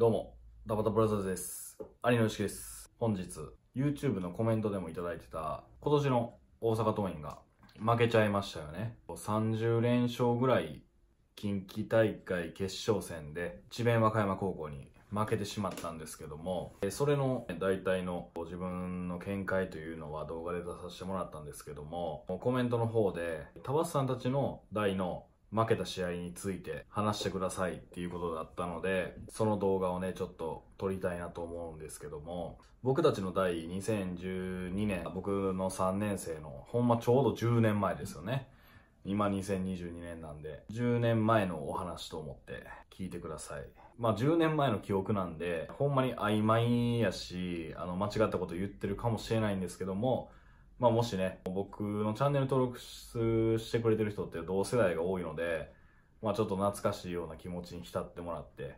どうも、ダバタブラザーズです。兄のよしきです。本日、YouTube のコメントでもいただいてた、今年の大阪桐蔭が負けちゃいましたよね。30連勝ぐらい、近畿大会決勝戦で、智弁和歌山高校に負けてしまったんですけども、それの大体の自分の見解というのは動画で出させてもらったんですけども、コメントの方で、タバスさんたちの代の負けた試合について話してくださいっていうことだったので、その動画をね、ちょっと撮りたいなと思うんですけども、僕たちの第2012年、僕の3年生の、ほんまちょうど10年前ですよね。今2022年なんで、10年前のお話と思って聞いてください。まあ10年前の記憶なんで、ほんまに曖昧やし、あの間違ったこと言ってるかもしれないんですけども、まあもしね、僕のチャンネル登録してくれてる人って同世代が多いので、まあちょっと懐かしいような気持ちに浸ってもらって、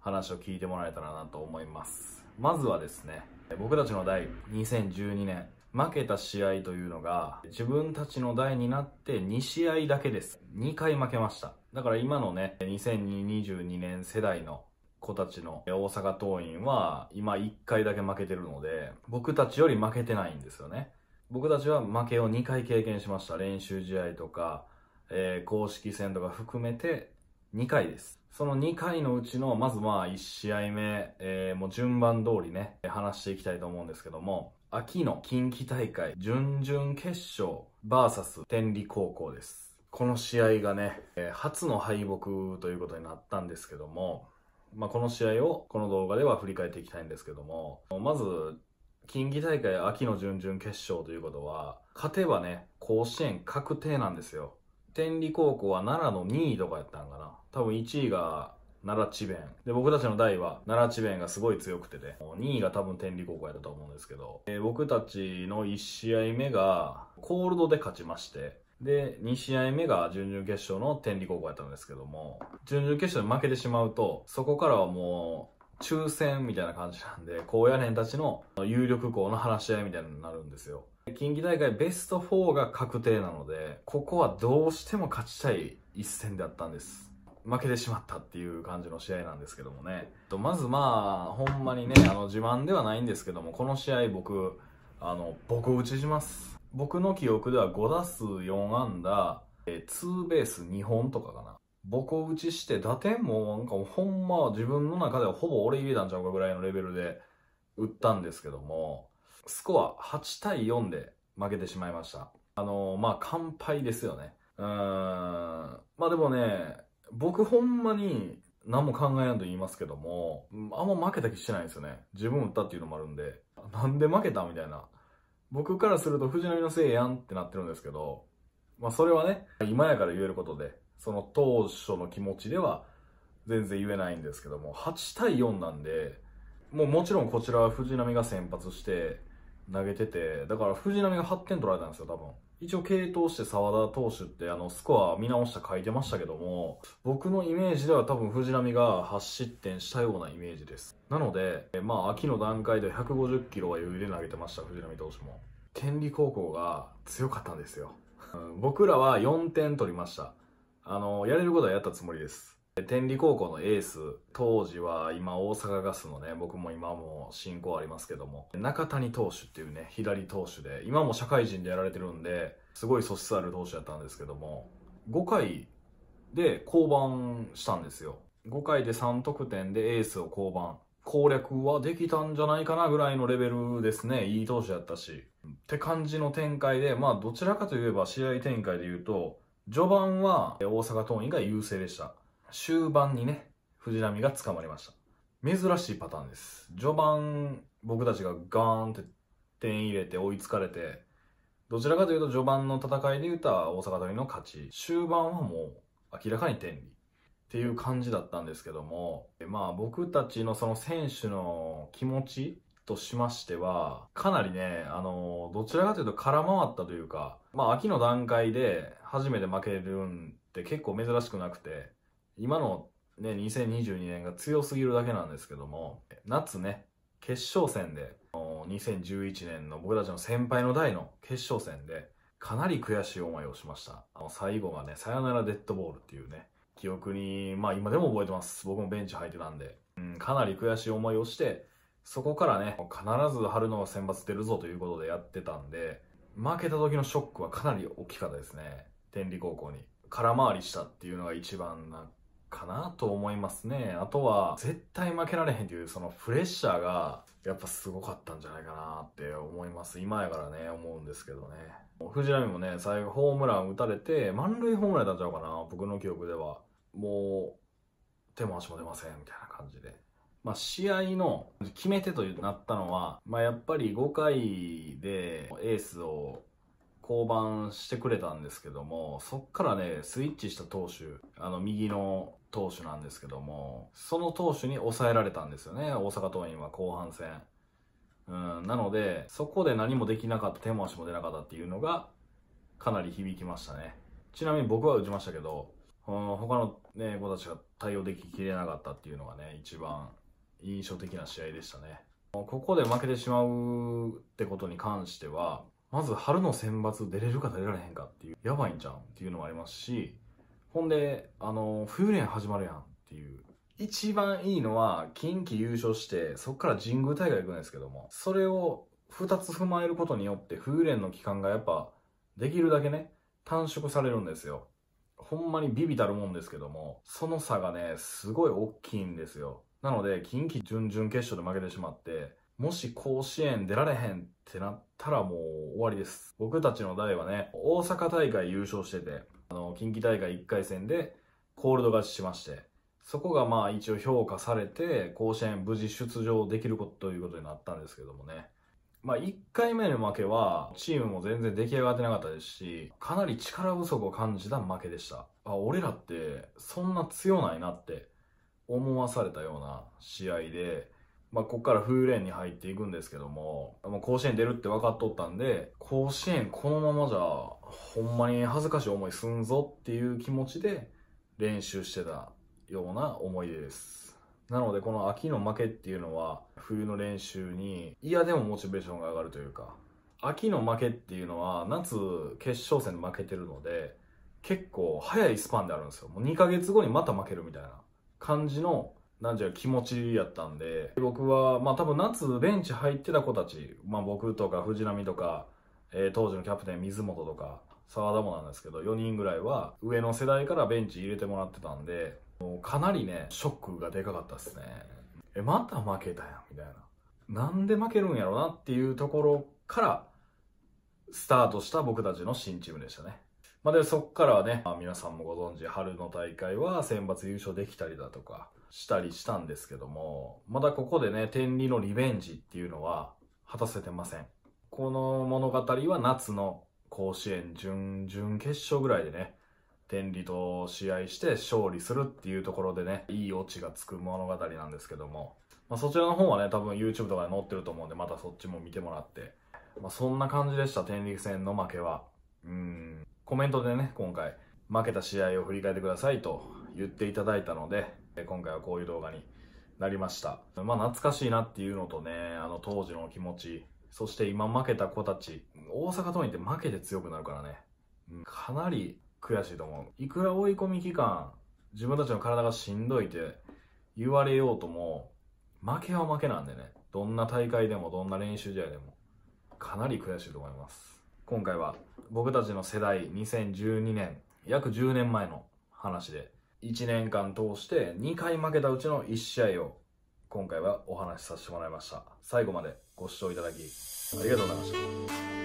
話を聞いてもらえたらなと思います。まずはですね、僕たちの代2012年、負けた試合というのが、自分たちの代になって2試合だけです。2回負けました。だから今のね、2022年世代の子たちの大阪桐蔭は今1回だけ負けてるので、僕たちより負けてないんですよね。僕たちは負けを2回経験しました。練習試合とか、えー、公式戦とか含めて2回です。その2回のうちの、まずまあ1試合目、えー、もう順番通りね、話していきたいと思うんですけども、秋の近畿大会、準々決勝、vs 天理高校です。この試合がね、初の敗北ということになったんですけども、まあ、この試合をこの動画では振り返っていきたいんですけども、まず近畿大会秋の準々決勝ということは、勝てばね、甲子園確定なんですよ。天理高校は奈良の2位とかやったんかな。多分1位が奈良智弁。で、僕たちの代は奈良智弁がすごい強くてて、2位が多分天理高校やったと思うんですけど、えー、僕たちの1試合目がコールドで勝ちまして、で、2試合目が準々決勝の天理高校やったんですけども、準々決勝で負けてしまうと、そこからはもう抽選みたいな感じなんで、高野連たちの有力校の話し合いみたいになるんですよ。近畿大会ベスト4が確定なので、ここはどうしても勝ちたい一戦であったんです。負けてしまったっていう感じの試合なんですけどもね。まずまあ、ほんまにね、あの自慢ではないんですけども、この試合僕、あの、僕打ちします。僕の記憶では5打数4安打、えー、ツーベース2本とかかな。ボコ打ちして打点もなんかほんま自分の中ではほぼ俺入れたんちゃうかぐらいのレベルで打ったんですけども、スコア8対4で負けてしまいました。あのー、まあ、完敗ですよね。うん。まあでもね、僕ほんまに何も考えないと言いますけども、あんま負けた気してないんですよね。自分打ったっていうのもあるんで、なんで負けたみたいな。僕からすると藤波のせいやんってなってるんですけど、まあそれはね、今やから言えることで、その当初の気持ちでは全然言えないんですけども、8対4なんで、もうもちろんこちらは藤浪が先発して投げてて、だから藤浪が8点取られたんですよ、多分。一応継投して沢田投手ってあのスコア見直した書いてましたけども、僕のイメージでは多分藤浪が8失点したようなイメージです。なので、まあ秋の段階で150キロは余裕で投げてました、藤浪投手も。天理高校が強かったんですよ。僕らは4点取りました。あの、やれることはやったつもりです。天理高校のエース、当時は今大阪ガスのね、僕も今も進行ありますけども、中谷投手っていうね、左投手で、今も社会人でやられてるんで、すごい素質ある投手だったんですけども、5回で降板したんですよ。5回で3得点でエースを降板。攻略はできたんじゃないかなぐらいのレベルですね。いい投手やったし。って感じの展開で、まあどちらかといえば試合展開で言うと、序盤は大阪桐蔭が優勢でした。終盤にね、藤波が捕まりました。珍しいパターンです。序盤、僕たちがガーンって点入れて追いつかれて、どちらかというと序盤の戦いで言うた大阪桐蔭の勝ち。終盤はもう明らかに天理。っていう感じだったんですけども、まあ僕たちのその選手の気持ちとしましては、かなりね、あの、どちらかというと空回ったというか、まあ、秋の段階で初めて負けるんって結構珍しくなくて、今のね、2022年が強すぎるだけなんですけども、夏ね、決勝戦で、2011年の僕たちの先輩の代の決勝戦で、かなり悔しい思いをしました。あの最後がね、さよならデッドボールっていうね、記憶に、まあ今でも覚えてます。僕もベンチ入ってたんで、うん、かなり悔しい思いをして、そこからね、必ず春の選抜出るぞということでやってたんで、負けた時のショックはかなり大きかったですね。天理高校に。空回りしたっていうのが一番な、かなと思いますね。あとは、絶対負けられへんっていう、そのプレッシャーが、やっぱすごかったんじゃないかなって思います。今やからね、思うんですけどね。藤波もね、最後ホームラン打たれて、満塁ホームランだったのかな、僕の記憶では。もう、手も足も出ません、みたいな感じで。まあ、試合の決め手となったのは、まあ、やっぱり5回でエースを降板してくれたんですけども、そっからね、スイッチした投手、あの、右の投手なんですけども、その投手に抑えられたんですよね、大阪桐蔭は後半戦。うん、なので、そこで何もできなかった、手も足も出なかったっていうのが、かなり響きましたね。ちなみに僕は打ちましたけど、他の、ね、子たちが対応でききれなかったっていうのがね、一番印象的な試合でしたね。ここで負けてしまうってことに関しては、まず春の選抜出れるか出られへんかっていう、やばいんじゃんっていうのもありますし、ほんで、あの、冬練始まるやんっていう。一番いいのは、近畿優勝して、そっから神宮大会行くんですけども、それを2つ踏まえることによって、冬練の期間がやっぱ、できるだけね、短縮されるんですよ。ほんまにビビたるもんですけども、その差がね、すごい大きいんですよ。なので、近畿準々決勝で負けてしまって、もし甲子園出られへんってなったらもう終わりです。僕たちの代はね、大阪大会優勝してて、あの、近畿大会1回戦でコールド勝ちしまして、そこがまあ一応評価されて、甲子園無事出場できることということになったんですけどもね。まあ1回目の負けは、チームも全然出来上がってなかったですし、かなり力不足を感じた負けでした。あ、俺らってそんな強ないなって思わされたような試合で、まあ、ここから冬連に入っていくんですけども、もう甲子園出るって分かっとったんで、甲子園このままじゃ、ほんまに恥ずかしい思いすんぞっていう気持ちで練習してたような思い出です。なので、この秋の負けっていうのは、冬の練習に、いやでもモチベーションが上がるというか、秋の負けっていうのは、夏決勝戦で負けてるので、結構早いスパンであるんですよ。もう2ヶ月後にまた負けるみたいな。感じのなんじゃ気持ちやったんで僕はまあ多分夏ベンチ入ってた子たち、まあ、僕とか藤波とか、えー、当時のキャプテン水本とか澤田もなんですけど4人ぐらいは上の世代からベンチ入れてもらってたんでかなりねショックがでかかったですねえまた負けたやんみたいななんで負けるんやろなっていうところからスタートした僕たちの新チームでしたねまあ、で、そこからはね、まあ、皆さんもご存知、春の大会は選抜優勝できたりだとか、したりしたんですけども、まだここでね、天理のリベンジっていうのは果たせてません。この物語は夏の甲子園準々決勝ぐらいでね、天理と試合して勝利するっていうところでね、いいオチがつく物語なんですけども、まあ、そちらの方はね、多分 YouTube とかで載ってると思うんで、またそっちも見てもらって、まあ、そんな感じでした、天理戦の負けは。うん。コメントでね、今回、負けた試合を振り返ってくださいと言っていただいたので、今回はこういう動画になりました。まあ、懐かしいなっていうのとね、あの、当時の気持ち、そして今負けた子たち、大阪桐蔭って負けて強くなるからね、うん、かなり悔しいと思う。いくら追い込み期間、自分たちの体がしんどいって言われようとも、負けは負けなんでね、どんな大会でもどんな練習試合でも、かなり悔しいと思います。今回は僕たちの世代2012年約10年前の話で1年間通して2回負けたうちの1試合を今回はお話しさせてもらいました最後までご視聴いただきありがとうございました